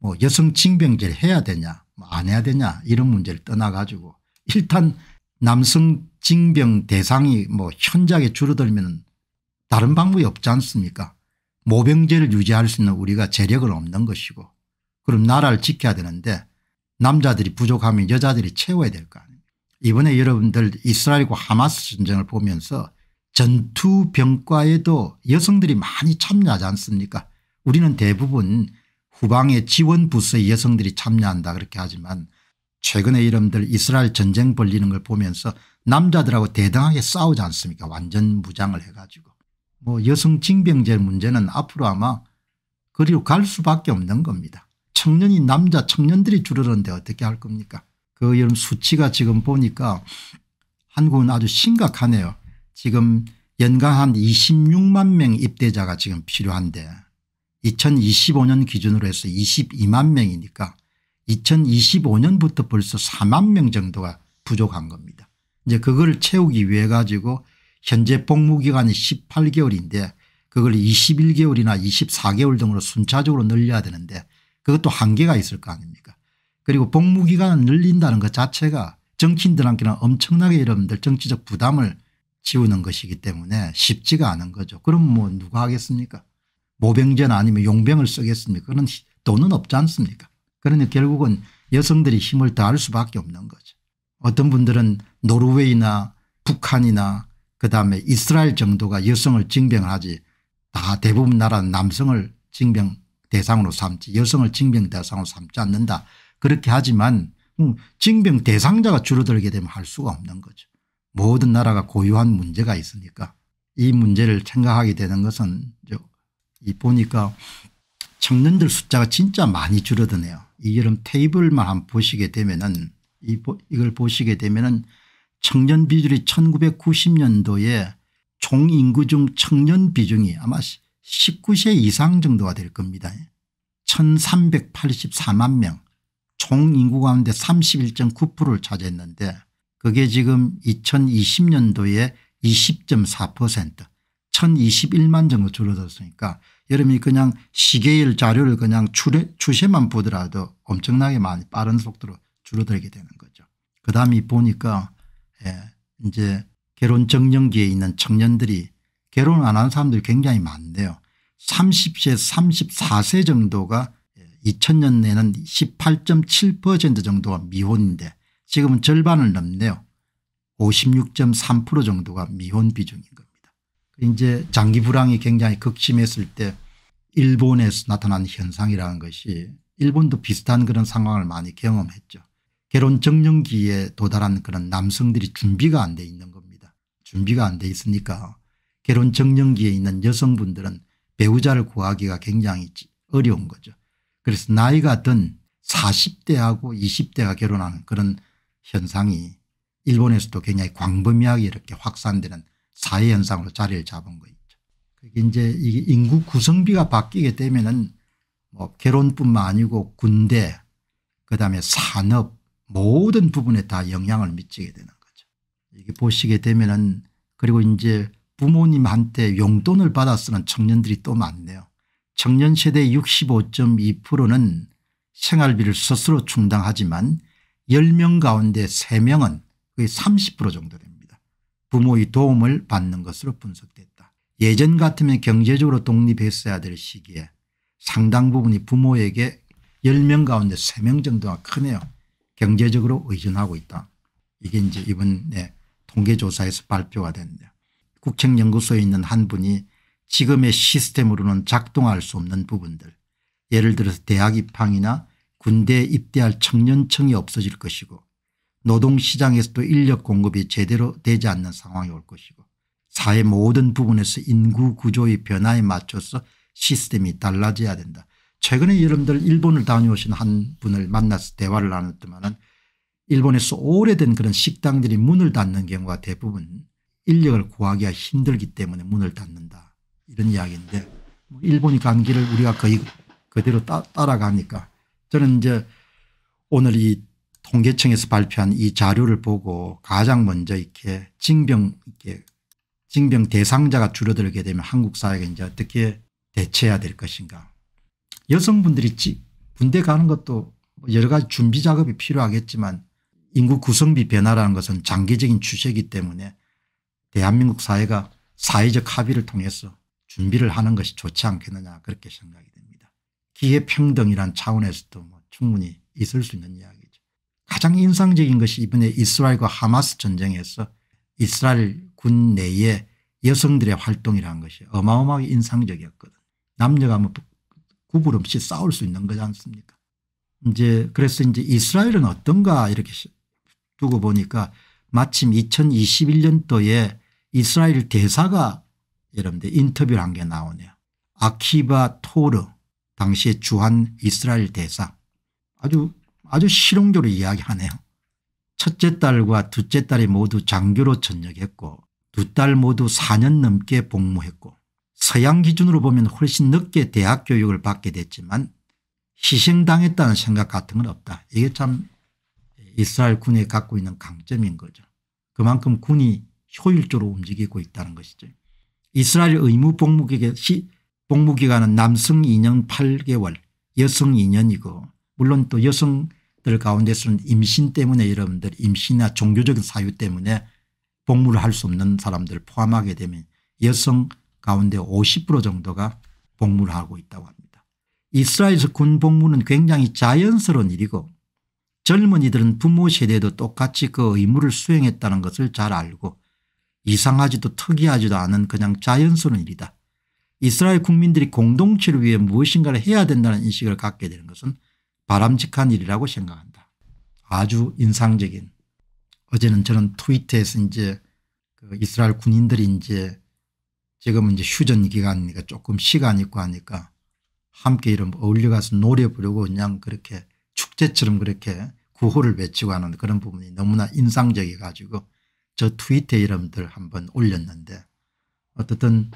뭐 여성 징병제를 해야 되냐 뭐 안 해야 되냐 이런 문제를 떠나 가지고 일단 남성 징병 대상이 뭐 현저하게 줄어들면 다른 방법이 없지 않습니까 모병제를 유지할 수 있는 우리가 재력은 없는 것이고 그럼 나라를 지켜야 되는데 남자들이 부족하면 여자들이 채워야 될 거 아닙니까 이번에 여러분들 이스라엘과 하마스 전쟁을 보면서 전투병과에도 여성들이 많이 참여하지 않습니까 우리는 대부분 후방의 지원 부서의 여성들이 참여한다 그렇게 하지만 최근에 이름들 이스라엘 전쟁 벌리는 걸 보면서 남자들하고 대등하게 싸우지 않습니까 완전 무장을 해가지고 뭐 여성 징병제 문제는 앞으로 아마 그리로 갈 수밖에 없는 겁니다. 청년이 남자 청년들이 줄어드는데 어떻게 할 겁니까 그 이런 수치가 지금 보니까 한국은 아주 심각하네요. 지금 연간 한 26만 명 입대자가 지금 필요한데 2025년 기준으로 해서 22만 명이니까 2025년부터 벌써 4만 명 정도가 부족한 겁니다. 이제 그걸 채우기 위해 가지고 현재 복무기간이 18개월인데 그걸 21개월이나 24개월 등으로 순차적으로 늘려야 되는데 그것도 한계가 있을 거 아닙니까 그리고 복무기간을 늘린다는 것 자체가 정치인들한테는 엄청나게 여러분들 정치적 부담을 지우는 것이기 때문에 쉽지가 않은 거죠. 그럼 뭐 누가 하겠습니까 모병제나 아니면 용병을 쓰겠습니까 그런 돈은 없지 않습니까 그러니 결국은 여성들이 힘을 다할 수밖에 없는 거죠. 어떤 분들은 노르웨이나 북한이나 그다음에 이스라엘 정도가 여성을 징병을 하지 다 대부분 나라는 남성을 징병 대상으로 삼지 여성을 징병 대상으로 삼지 않는다. 그렇게 하지만 음, 징병 대상자가 줄어들게 되면 할 수가 없는 거죠. 모든 나라가 고유한 문제가 있으니까 이 문제를 생각하게 되는 것은 이 보니까 청년들 숫자가 진짜 많이 줄어드네요. 이 여름 테이블만 보시게 되면은 이 이걸 보시게 되면은 청년 비율이 1990년도에 총 인구 중 청년 비중이 아마 19세 이상 정도가 될 겁니다. 1384만 명총 인구 가운데 31.9%를 차지했는데 그게 지금 2020년도에 20.4% 1021만 정도 줄어들었으니까 여러분이 그냥 시계일 자료를 그냥 추세, 만 보더라도 엄청나게 많이 빠른 속도로 줄어들게 되는 거죠. 그 다음이 보니까 예, 이제 결혼 정년기에 있는 청년들이 결혼 안한 사람들이 굉장히 많네요. 30세 34세 정도가 2000년에는 예, 18.7% 정도가 미혼인데 지금은 절반을 넘네요. 56.3% 정도가 미혼 비중인 겁니다. 이제 장기 불황이 굉장히 극심했을 때 일본에서 나타난 현상이라는 것이 일본도 비슷한 그런 상황을 많이 경험했죠. 결혼 정년기에 도달한 그런 남성들이 준비가 안 돼 있는 겁니다. 준비가 안 돼 있으니까 결혼 정년기에 있는 여성분들은 배우자를 구하기가 굉장히 어려운 거죠. 그래서 나이가 든 40대하고 20대가 결혼하는 그런 현상이 일본에서도 굉장히 광범위하게 이렇게 확산되는 사회현상으로 자리를 잡은 거죠. 그게 이제 인구 구성비가 바뀌게 되면은 뭐 결혼뿐만 아니고 군대 그다음에 산업 모든 부분에 다 영향을 미치게 되는 거죠. 이게 보시게 되면은 그리고 이제 부모님한테 용돈을 받아 쓰는 청년들이 또 많네요. 청년 세대 65.2%는 생활비를 스스로 충당하지만 10명 가운데 3명은 거의 30% 정도 됩니다. 부모의 도움을 받는 것으로 분석됐다. 예전 같으면 경제적으로 독립했어야 될 시기에 상당 부분이 부모에게 10명 가운데 3명 정도가 크네요. 경제적으로 의존하고 있다. 이게 이제 이번에 통계조사에서 발표가 됐는데 국책연구소에 있는 한 분이 지금의 시스템으로는 작동할 수 없는 부분들 예를 들어서 대학 입항이나 군대에 입대할 청년층이 없어질 것이고 노동시장에서도 인력 공급이 제대로 되지 않는 상황이 올 것이고 사회 모든 부분에서 인구 구조의 변화에 맞춰서 시스템이 달라져야 된다. 최근에 여러분들 일본을 다녀오신 한 분을 만나서 대화를 나눴더만 은 일본에서 오래된 그런 식당들이 문을 닫는 경우가 대부분 인력을 구하기가 힘들기 때문에 문을 닫는다 이런 이야기인데 뭐 일본이 간 길을 우리가 거의 그대로 따, 라가니까 저는 이제 오늘 이 통계청에서 발표한 이 자료를 보고 가장 먼저 이렇게 징병 이렇게 징병 대상자가 줄어들게 되면 한국 사회가 이제 어떻게 대처해야될 것인가. 여성분들이 군대 가는 것도 뭐 여러 가지 준비 작업이 필요하겠지만 인구 구성비 변화라는 것은 장기적인 추세이기 때문에 대한민국 사회가 사회적 합의를 통해서 준비를 하는 것이 좋지 않겠느냐 그렇게 생각이 됩니다. 기회평등이란 차원에서도 뭐 충분히 있을 수 있는 이야기 가장 인상적인 것이 이번에 이스라엘과 하마스 전쟁에서 이스라엘 군 내에 여성들의 활동이라는 것이 어마어마하게 인상적이었거든. 남녀가 뭐 구분 없이 싸울 수 있는 거지 않습니까? 이제 그래서 이제 이스라엘은 어떤가 이렇게 두고 보니까 마침 2021년도에 이스라엘 대사가 여러분들 인터뷰를 한 게 나오네요. 아키바 토르 당시의 주한 이스라엘 대사 아주 아주 실용적으로 이야기하네요. 첫째 딸과 둘째 딸이 모두 장교로 전역했고 두 딸 모두 4년 넘게 복무했고 서양 기준으로 보면 훨씬 늦게 대학 교육을 받게 됐지만 희생당했다는 생각 같은 건 없다. 이게 참 이스라엘 군이 갖고 있는 강점인 거죠. 그만큼 군이 효율적으로 움직이고 있다는 것이죠. 이스라엘 의무 복무기간은 남성 2년 8개월 여성 2년이고 물론 또 여성 들 가운데서는 임신 때문에 여러분들 임신이나 종교적인 사유 때문에 복무를 할 수 없는 사람들을 포함하게 되면 여성 가운데 50% 정도가 복무를 하고 있다고 합니다. 이스라엘에서 군 복무는 굉장히 자연스러운 일이고 젊은이들은 부모 세대도 똑같이 그 의무를 수행했다는 것을 잘 알고 이상하지도 특이하지도 않은 그냥 자연스러운 일이다. 이스라엘 국민들이 공동체를 위해 무엇인가를 해야 된다는 인식을 갖게 되는 것은 바람직한 일이라고 생각한다. 아주 인상적인. 어제는 저는 트위터에서 이제 그 이스라엘 군인들이 이제 지금은 이제 휴전 기간이니까 그러니까 조금 시간 있고 하니까 함께 이런 어울려가서 노래 부르고 그냥 그렇게 축제처럼 그렇게 구호를 외치고 하는 그런 부분이 너무나 인상적이 가지고 저 트위터 이름들 한번 올렸는데 어떻든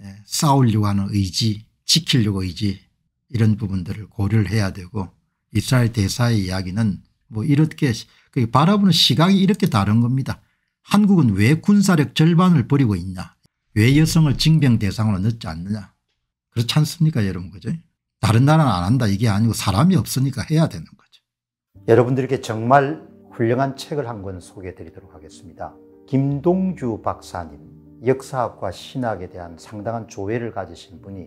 예, 싸우려고 하는 의지 지키려고 의지 이런 부분들을 고려를 해야 되고 이스라엘 대사의 이야기는 뭐 이렇게 그 바라보는 시각이 이렇게 다른 겁니다. 한국은 왜 군사력 절반을 버리고 있냐 왜 여성을 징병 대상으로 넣지 않느냐 그렇지 않습니까 여러분 그죠 다른 나라는 안 한다 이게 아니고 사람이 없으니까 해야 되는 거죠 여러분들께 정말 훌륭한 책을 한 권 소개해 드리도록 하겠습니다 김동주 박사님 역사학과 신학에 대한 상당한 조회를 가지신 분이